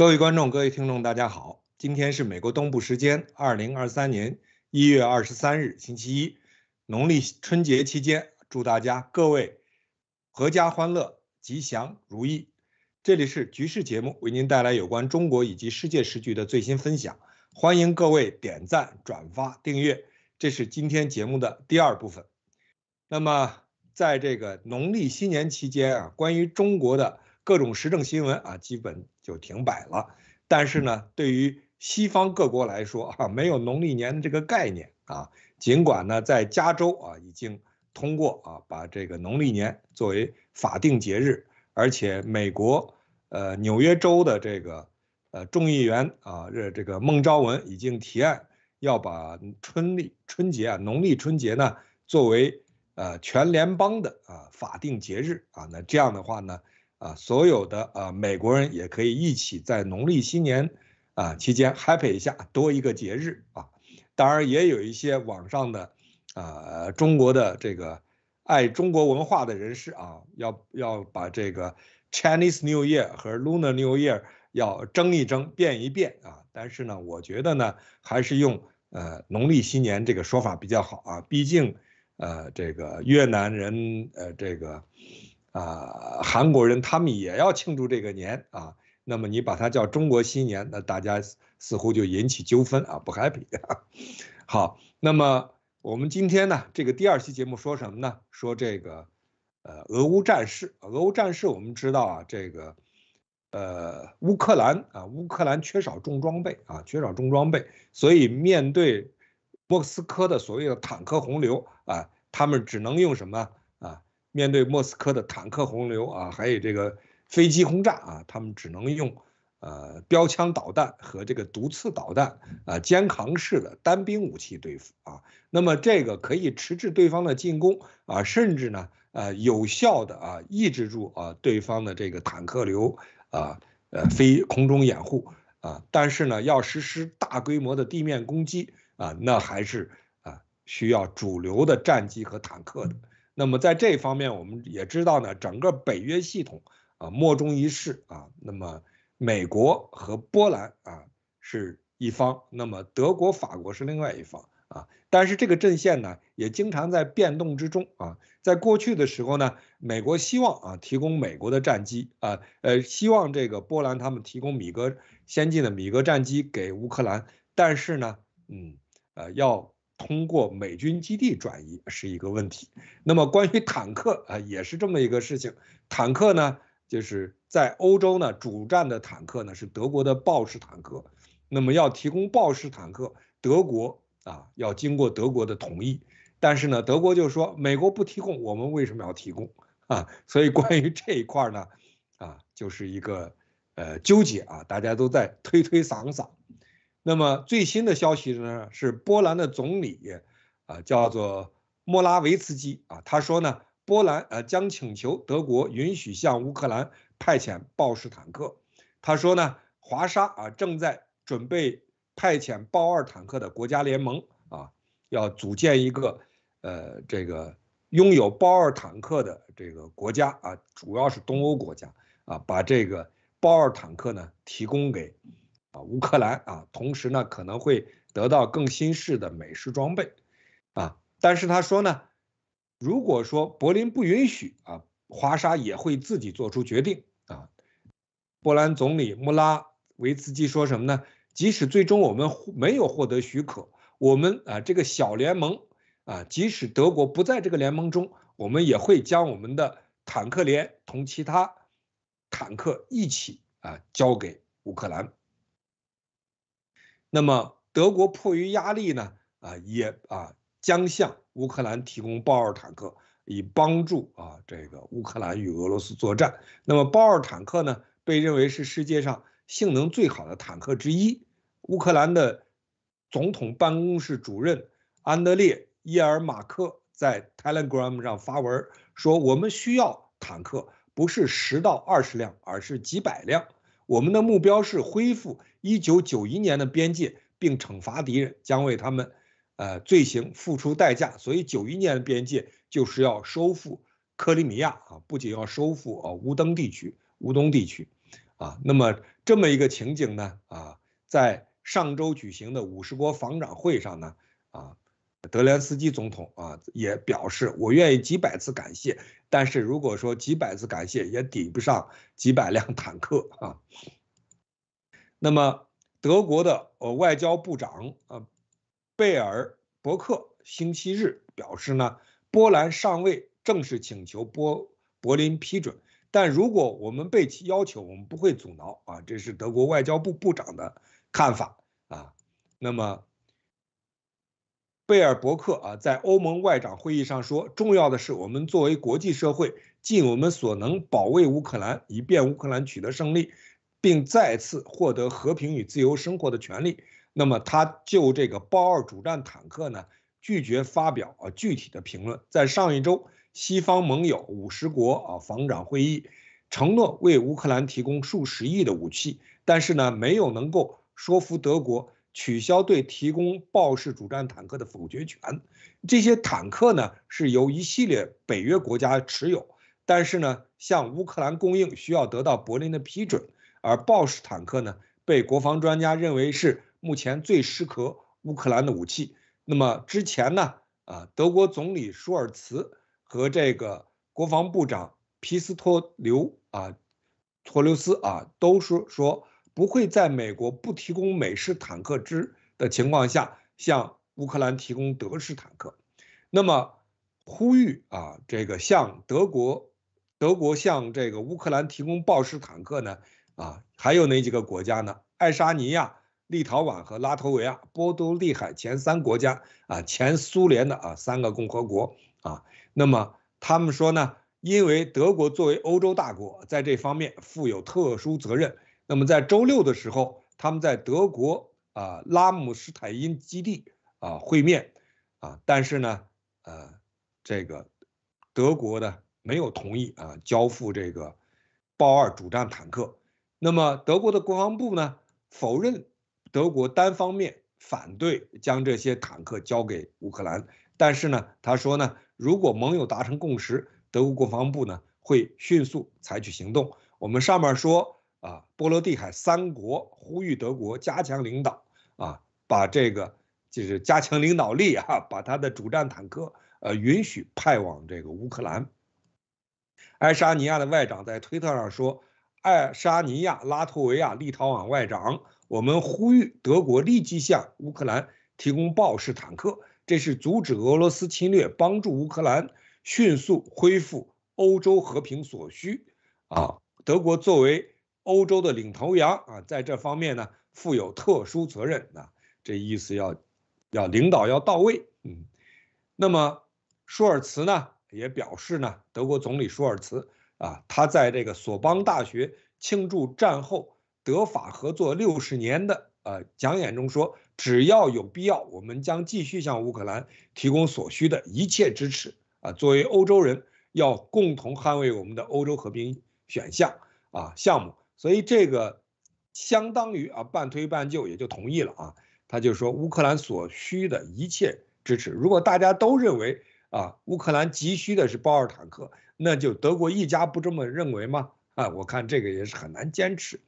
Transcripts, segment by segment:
各位观众，各位听众，大家好！今天是美国东部时间二零二三年一月二十三日，星期一，农历春节期间，祝大家各位阖家欢乐，吉祥如意。这里是《局势》节目，为您带来有关中国以及世界时局的最新分享。欢迎各位点赞、转发、订阅。这是今天节目的第二部分。那么，在这个农历新年期间啊，关于中国的各种时政新闻啊，基本。就停摆了，但是呢，对于西方各国来说啊，没有农历年的这个概念啊。尽管呢，在加州啊已经通过啊把这个农历年作为法定节日，而且美国呃纽约州的这个呃众议员啊这这个孟昭文已经提案要把春历春节啊农历春节呢作为呃全联邦的啊法定节日啊，那这样的话呢。啊，所有的啊，美国人也可以一起在农历新年啊期间 happy 一下，多一个节日啊。当然也有一些网上的，啊，中国的这个爱中国文化的人士啊，要要把这个 Chinese New Year 和 Lunar New Year 要争一争，变一变啊。但是呢，我觉得呢，还是用呃农历新年这个说法比较好啊。毕竟，呃，这个越南人，呃，这个。啊，韩国人他们也要庆祝这个年啊，那么你把它叫中国新年，那大家似乎就引起纠纷啊，不 happy。好，那么我们今天呢，这个第二期节目说什么呢？说这个，呃，俄乌战事。俄乌战事，我们知道啊，这个呃，乌克兰啊，乌克兰缺少重装备啊，缺少重装备，所以面对莫斯科的所谓的坦克洪流啊，他们只能用什么？面对莫斯科的坦克洪流啊，还有这个飞机轰炸啊，他们只能用呃标枪导弹和这个毒刺导弹啊肩扛式的单兵武器对付啊。那么这个可以迟滞对方的进攻啊，甚至呢呃有效的啊抑制住啊对方的这个坦克流啊呃飞空中掩护啊。但是呢要实施大规模的地面攻击啊，那还是啊需要主流的战机和坦克的。那么在这方面，我们也知道呢，整个北约系统啊，莫衷一是啊。那么美国和波兰啊是一方，那么德国、法国是另外一方啊。但是这个阵线呢，也经常在变动之中啊。在过去的时候呢，美国希望啊提供美国的战机啊，呃，希望这个波兰他们提供米格先进的米格战机给乌克兰，但是呢，嗯，呃要。通过美军基地转移是一个问题。那么关于坦克啊，也是这么一个事情。坦克呢，就是在欧洲呢，主战的坦克呢是德国的豹式坦克。那么要提供豹式坦克，德国啊要经过德国的同意。但是呢，德国就说美国不提供，我们为什么要提供啊？所以关于这一块呢，啊，就是一个呃纠结啊，大家都在推推搡搡。那么最新的消息呢，是波兰的总理啊，叫做莫拉维茨基啊，他说呢，波兰呃将请求德国允许向乌克兰派遣豹式坦克。他说呢，华沙啊正在准备派遣豹二坦克的国家联盟啊，要组建一个呃这个拥有豹二坦克的这个国家啊，主要是东欧国家啊，把这个豹二坦克呢提供给。啊，乌克兰啊，同时呢可能会得到更新式的美式装备，啊，但是他说呢，如果说柏林不允许啊，华沙也会自己做出决定啊。波兰总理穆拉维茨基说什么呢？即使最终我们没有获得许可，我们啊这个小联盟啊，即使德国不在这个联盟中，我们也会将我们的坦克连同其他坦克一起啊交给乌克兰。那么，德国迫于压力呢，啊，也啊将向乌克兰提供豹二坦克，以帮助啊这个乌克兰与俄罗斯作战。那么，豹二坦克呢，被认为是世界上性能最好的坦克之一。乌克兰的总统办公室主任安德烈·耶尔马克在 Telegram 上发文说：“我们需要坦克，不是十到二十辆，而是几百辆。”我们的目标是恢复一九九一年的边界，并惩罚敌人，将为他们，呃，罪行付出代价。所以，九一年的边界就是要收复克里米亚啊，不仅要收复啊乌登地区、乌东地区，啊，那么这么一个情景呢，啊，在上周举行的五十国防长会上呢，啊。德连斯基总统啊也表示，我愿意几百次感谢，但是如果说几百次感谢也抵不上几百辆坦克啊。那么，德国的呃外交部长啊贝尔伯克星期日表示呢，波兰尚未正式请求波柏林批准，但如果我们被其要求，我们不会阻挠啊。这是德国外交部部长的看法啊。那么。贝尔伯克啊，在欧盟外长会议上说：“重要的是，我们作为国际社会，尽我们所能保卫乌克兰，以便乌克兰取得胜利，并再次获得和平与自由生活的权利。”那么，他就这个豹二主战坦克呢，拒绝发表啊具体的评论。在上一周，西方盟友五十国啊防长会议承诺为乌克兰提供数十亿的武器，但是呢，没有能够说服德国。取消对提供豹式主战坦克的否决权，这些坦克呢是由一系列北约国家持有，但是呢向乌克兰供应需要得到柏林的批准，而豹式坦克呢被国防专家认为是目前最适合乌克兰的武器。那么之前呢啊德国总理舒尔茨和这个国防部长皮斯托留啊托留斯啊都说说。不会在美国不提供美式坦克之的情况下向乌克兰提供德式坦克，那么呼吁啊，这个向德国，德国向这个乌克兰提供豹式坦克呢？啊，还有哪几个国家呢？爱沙尼亚、立陶宛和拉脱维亚、波多利海前三国家啊，前苏联的啊三个共和国啊，那么他们说呢，因为德国作为欧洲大国，在这方面负有特殊责任。那么在周六的时候，他们在德国啊拉姆施泰因基地啊会面，啊，但是呢，呃，这个德国呢没有同意啊交付这个豹二主战坦克。那么德国的国防部呢否认德国单方面反对将这些坦克交给乌克兰，但是呢，他说呢，如果盟友达成共识，德国国防部呢会迅速采取行动。我们上面说。啊，波罗的海三国呼吁德国加强领导，啊，把这个就是加强领导力啊，把他的主战坦克，呃，允许派往这个乌克兰。爱沙尼亚的外长在推特上说：“爱沙尼亚、拉脱维亚、立陶宛外长，我们呼吁德国立即向乌克兰提供豹式坦克，这是阻止俄罗斯侵略、帮助乌克兰迅速恢复欧洲和平所需。”啊，德国作为。欧洲的领头羊啊，在这方面呢，负有特殊责任啊。这意思要，要领导要到位。嗯，那么舒尔茨呢，也表示呢，德国总理舒尔茨啊，他在这个索邦大学庆祝战后德法合作六十年的呃讲演中说，只要有必要，我们将继续向乌克兰提供所需的一切支持啊。作为欧洲人，要共同捍卫我们的欧洲和平选项啊项目。所以这个相当于啊半推半就，也就同意了啊。他就说乌克兰所需的一切支持，如果大家都认为啊乌克兰急需的是豹式坦克，那就德国一家不这么认为吗？啊，我看这个也是很难坚持。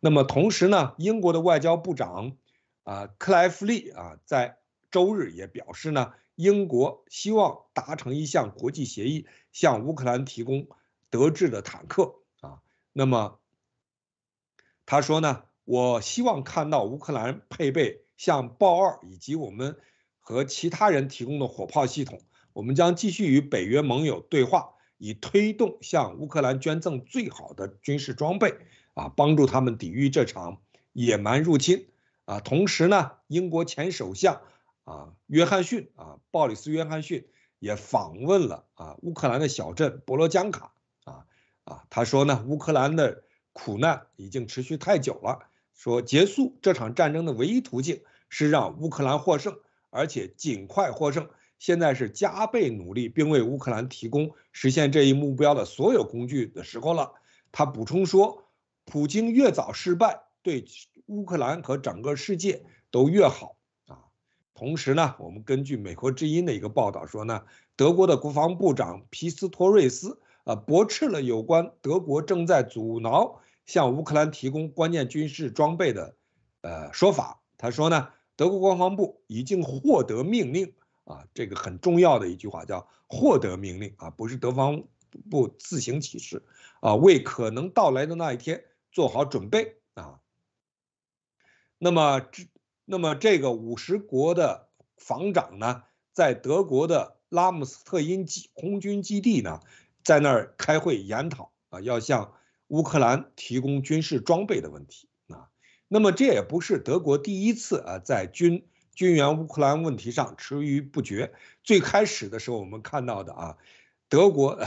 那么同时呢，英国的外交部长啊克莱夫利啊在周日也表示呢，英国希望达成一项国际协议，向乌克兰提供德制的坦克啊。那么。他说呢，我希望看到乌克兰配备像豹二以及我们和其他人提供的火炮系统。我们将继续与北约盟友对话，以推动向乌克兰捐赠最好的军事装备，啊，帮助他们抵御这场野蛮入侵。啊，同时呢，英国前首相啊，约翰逊啊，鲍里斯·约翰逊也访问了啊，乌克兰的小镇博罗江卡。啊啊，他说呢，乌克兰的。苦难已经持续太久了。说结束这场战争的唯一途径是让乌克兰获胜，而且尽快获胜。现在是加倍努力，并为乌克兰提供实现这一目标的所有工具的时候了。他补充说：“普京越早失败，对乌克兰和整个世界都越好。”啊，同时呢，我们根据美国之音的一个报道说呢，德国的国防部长皮斯托瑞斯啊驳斥了有关德国正在阻挠。向乌克兰提供关键军事装备的，呃，说法。他说呢，德国国防部已经获得命令啊，这个很重要的一句话叫获得命令啊，不是德方部自行启事啊，为可能到来的那一天做好准备啊。那么这，那么这个五十国的防长呢，在德国的拉姆斯特因基空军基地呢，在那儿开会研讨啊，要向。乌克兰提供军事装备的问题啊，那么这也不是德国第一次啊在军军援乌克兰问题上迟疑不决。最开始的时候，我们看到的啊，德国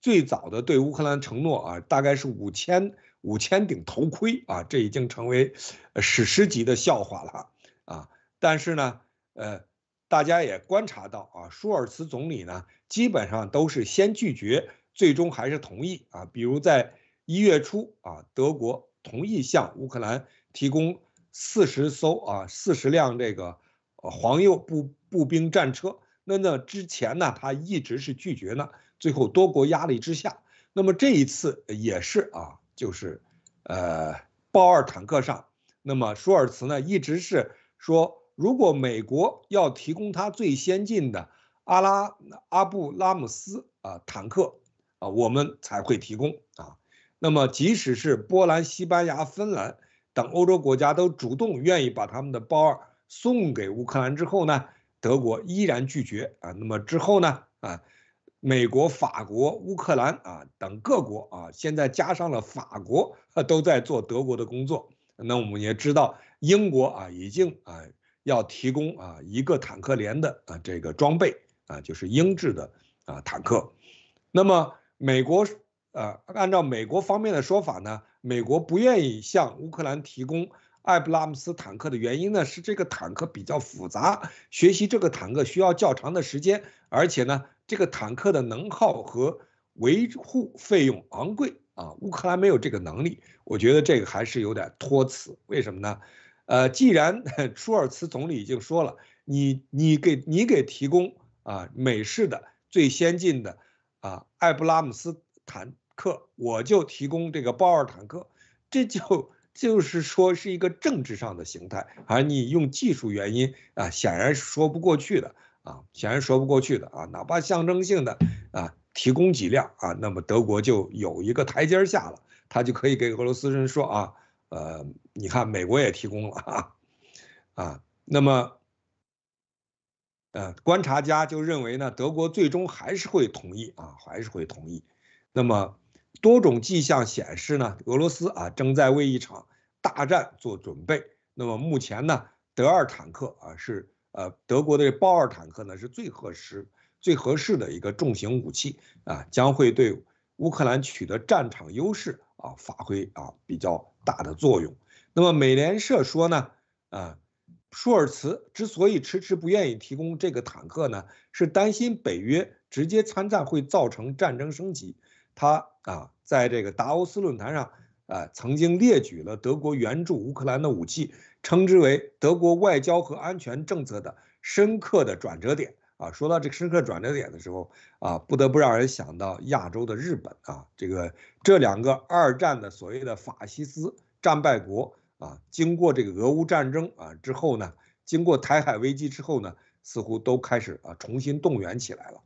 最早的对乌克兰承诺啊，大概是五千五千顶头盔啊，这已经成为史诗级的笑话了啊。但是呢，呃，大家也观察到啊，舒尔茨总理呢，基本上都是先拒绝，最终还是同意啊。比如在一月初啊，德国同意向乌克兰提供四十艘啊，四十辆这个黄鼬步步兵战车。那那之前呢，他一直是拒绝呢。最后多国压力之下，那么这一次也是啊，就是呃豹二坦克上。那么舒尔茨呢，一直是说，如果美国要提供他最先进的阿拉阿布拉姆斯啊坦克啊，我们才会提供啊。那么，即使是波兰、西班牙、芬兰等欧洲国家都主动愿意把他们的豹二送给乌克兰之后呢，德国依然拒绝啊。那么之后呢？啊，美国、法国、乌克兰啊等各国啊，现在加上了法国啊，都在做德国的工作。那我们也知道，英国啊已经啊要提供啊一个坦克连的啊这个装备啊，就是英制的啊坦克。那么美国。呃，按照美国方面的说法呢，美国不愿意向乌克兰提供艾布拉姆斯坦克的原因呢，是这个坦克比较复杂，学习这个坦克需要较长的时间，而且呢，这个坦克的能耗和维护费用昂贵啊，乌克兰没有这个能力。我觉得这个还是有点托词，为什么呢？呃，既然 舒尔茨总理已经说了，你你给你给提供啊美式的最先进的啊艾布拉姆斯坦。克，我就提供这个豹二坦克，这就 就是说是一个政治上的形态，而你用技术原因啊，显然是说不过去的啊，显然说不过去的啊，哪怕象征性的啊提供几辆啊，那么德国就有一个台阶下了，他就可以给俄罗斯人说啊，呃，你看美国也提供了啊，啊，那么，呃，观察家就认为呢，德国最终还是会同意啊，还是会同意，那么。多种迹象显示呢，俄罗斯啊正在为一场大战做准备。那么目前呢，德二坦克啊是呃德国的豹二坦克呢是最合适、最合适的一个重型武器啊，将会对乌克兰取得战场优势啊发挥啊比较大的作用。那么美联社说呢，啊，舒尔茨之所以迟迟不愿意提供这个坦克呢，是担心北约直接参战会造成战争升级。他。啊，在这个达沃斯论坛上，啊，曾经列举了德国援助乌克兰的武器，称之为德国外交和安全政策的深刻的转折点。啊，说到这个深刻转折点的时候，啊，不得不让人想到亚洲的日本。啊，这个这两个二战的所谓的法西斯战败国，啊，经过这个俄乌战争啊之后呢，经过台海危机之后呢，似乎都开始啊重新动员起来了。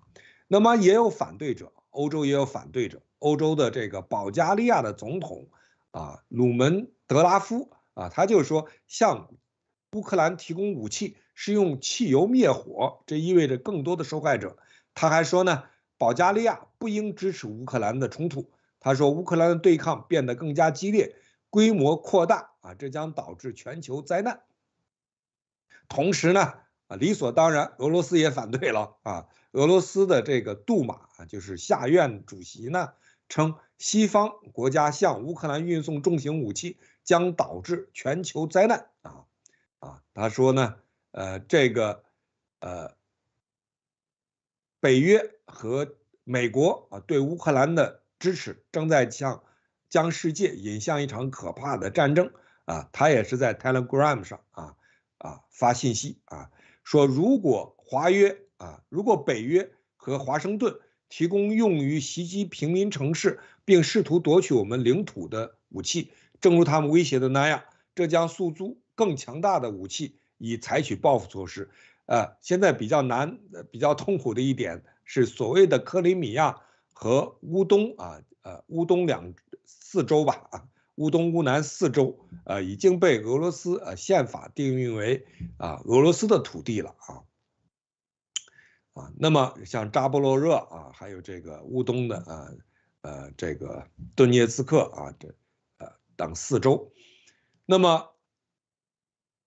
那么也有反对者。欧洲也有反对者，欧洲的这个保加利亚的总统，啊，鲁门德拉夫啊，他就说，向乌克兰提供武器是用汽油灭火，这意味着更多的受害者。他还说呢，保加利亚不应支持乌克兰的冲突。他说，乌克兰的对抗变得更加激烈，规模扩大啊，这将导致全球灾难。同时呢，啊，理所当然，俄罗斯也反对了啊。俄罗斯的这个杜马就是下院主席呢，称西方国家向乌克兰运送重型武器将导致全球灾难啊啊！他说呢，呃，这个呃，北约和美国啊对乌克兰的支持正在向将世界引向一场可怕的战争啊！他也是在 Telegram 上啊啊发信息啊，说如果华约。啊，如果北约和华盛顿提供用于袭击平民城市并试图夺取我们领土的武器，正如他们威胁的那样，这将诉诸更强大的武器以采取报复措施。呃，现在比较难、比较痛苦的一点是，所谓的克里米亚和乌东啊，呃，乌东两四州吧，啊，乌东乌南四州，呃，已经被俄罗斯呃宪法定义为啊俄罗斯的土地了啊。啊，那么像扎波罗热啊，还有这个乌东的啊，呃，这个顿涅茨克啊，这呃等四周，那么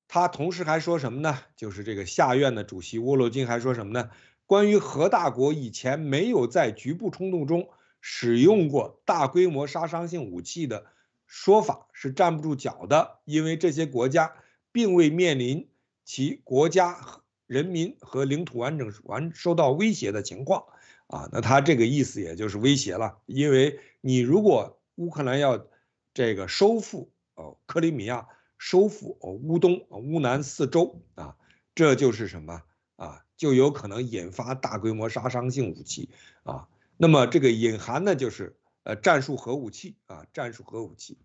他同时还说什么呢？就是这个下院的主席沃洛金还说什么呢？关于核大国以前没有在局部冲突中使用过大规模杀伤性武器的说法是站不住脚的，因为这些国家并未面临其国家和。人民和领土完整完受到威胁的情况，啊，那他这个意思也就是威胁了，因为你如果乌克兰要这个收复哦克里米亚，收复哦乌东、乌南四周啊，这就是什么啊，就有可能引发大规模杀伤性武器啊，那么这个隐含呢就是呃战术核武器啊，战术核武器。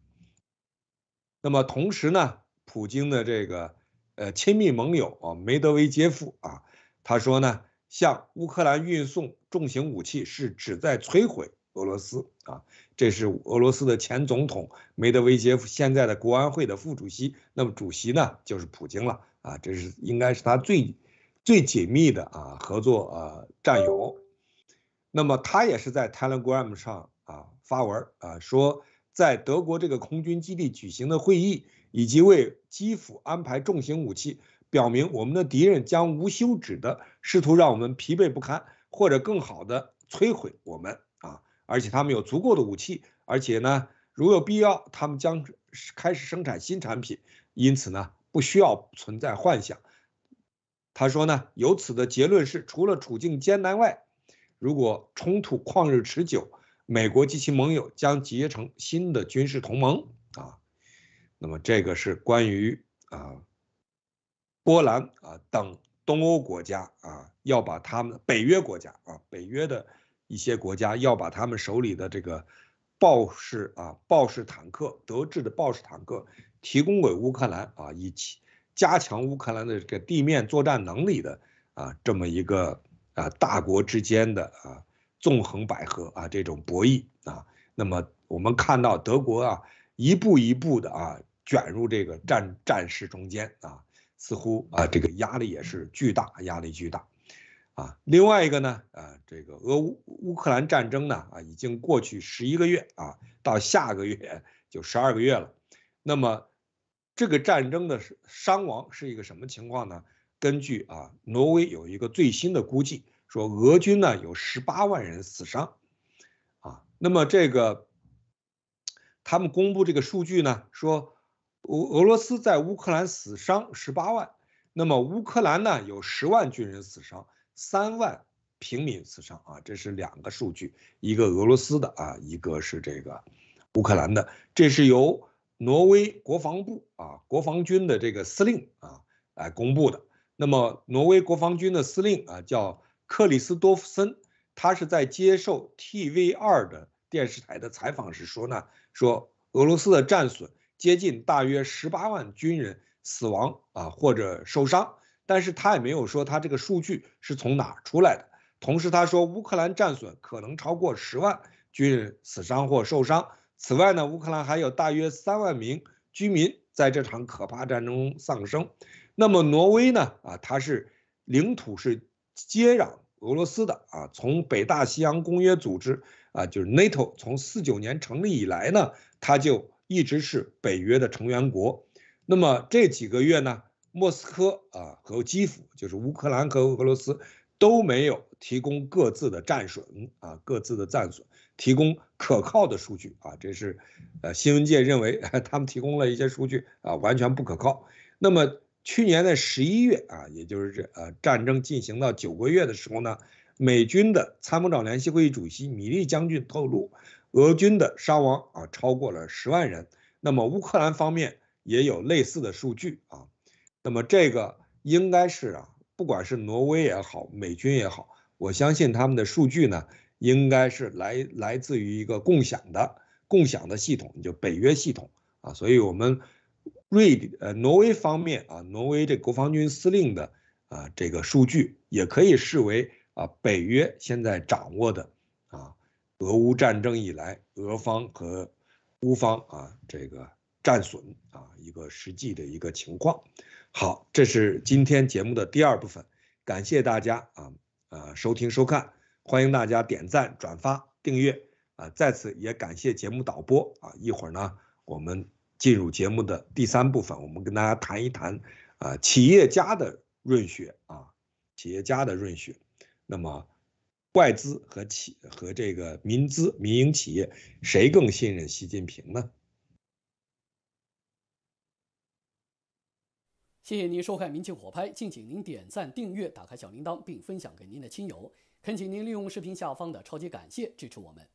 那么同时呢，普京的这个。呃，亲密盟友啊，梅德韦杰夫啊，他说呢，向乌克兰运送重型武器是旨在摧毁俄罗斯啊，这是俄罗斯的前总统梅德韦杰夫，现在的国安会的副主席，那么主席呢就是普京了啊，这是应该是他最最紧密的啊合作啊战友，那么他也是在 Telegram 上啊发文啊说，在德国这个空军基地举行的会议。以及为基辅安排重型武器，表明我们的敌人将无休止地试图让我们疲惫不堪，或者更好地摧毁我们啊！而且他们有足够的武器，而且呢，如有必要，他们将开始生产新产品。因此呢，不需要存在幻想。他说呢，由此的结论是，除了处境艰难外，如果冲突旷日持久，美国及其盟友将结成新的军事同盟啊！那么，这个是关于啊，波兰啊等东欧国家啊，要把他们北约国家啊，北约的一些国家要把他们手里的这个豹式啊豹式坦克、德制的豹式坦克提供给乌克兰啊，一起加强乌克兰的这个地面作战能力的啊，这么一个啊大国之间的啊纵横捭阖啊这种博弈啊。那么，我们看到德国啊一步一步的啊。卷入这个战战事中间啊，似乎啊这个压力也是巨大，压力巨大，啊，另外一个呢，啊这个俄乌乌克兰战争呢啊已经过去十一个月啊，到下个月就十二个月了，那么这个战争的伤亡是一个什么情况呢？根据啊挪威有一个最新的估计说，俄军呢有十八万人死伤，啊，那么这个他们公布这个数据呢说。俄俄罗斯在乌克兰死伤十八万，那么乌克兰呢有十万军人死伤，三万平民死伤啊，这是两个数据，一个俄罗斯的啊，一个是这个乌克兰的，这是由挪威国防部啊国防军的这个司令啊来公布的。那么挪威国防军的司令啊叫克里斯多夫森，他是在接受 TV 二的电视台的采访时说呢，说俄罗斯的战损。接近大约十八万军人死亡啊或者受伤，但是他也没有说他这个数据是从哪出来的。同时他说，乌克兰战损可能超过十万军人死伤或受伤。此外呢，乌克兰还有大约三万名居民在这场可怕战争中丧生。那么挪威呢？啊，它是领土是接壤俄罗斯的啊。从北大西洋公约组织啊，就是 NATO，从四九年成立以来呢，它就一直是北约的成员国，那么这几个月呢？莫斯科啊和基辅，就是乌克兰和俄罗斯都没有提供各自的战损啊，各自的战损，提供可靠的数据啊。这是，呃，新闻界认为 他们提供了一些数据啊，完全不可靠。那么去年的十一月啊，也就是这呃战争进行到九个月的时候呢，美军的参谋长联席会议主席米利将军透露。俄军的伤亡啊超过了十万人，那么乌克兰方面也有类似的数据啊，那么这个应该是啊，不管是挪威也好，美军也好，我相信他们的数据呢，应该是来来自于一个共享的共享的系统，就北约系统啊，所以我们瑞呃挪威方面啊，挪威这国防军司令的啊这个数据也可以视为啊，北约现在掌握的。俄乌战争以来，俄方和乌方啊，这个战损啊，一个实际的一个情况。好，这是今天节目的第二部分，感谢大家啊啊收听收看，欢迎大家点赞、转发、订阅啊！再次也感谢节目导播啊！一会儿呢，我们进入节目的第三部分，我们跟大家谈一谈啊企业家的润雪啊，企业家的润雪。那么。外资和企和这个民资民营企业，谁更信任习近平呢？谢谢您收看《民情火拍》，敬请您点赞、订阅、打开小铃铛，并分享给您的亲友。恳请您利用视频下方的超级感谢支持我们。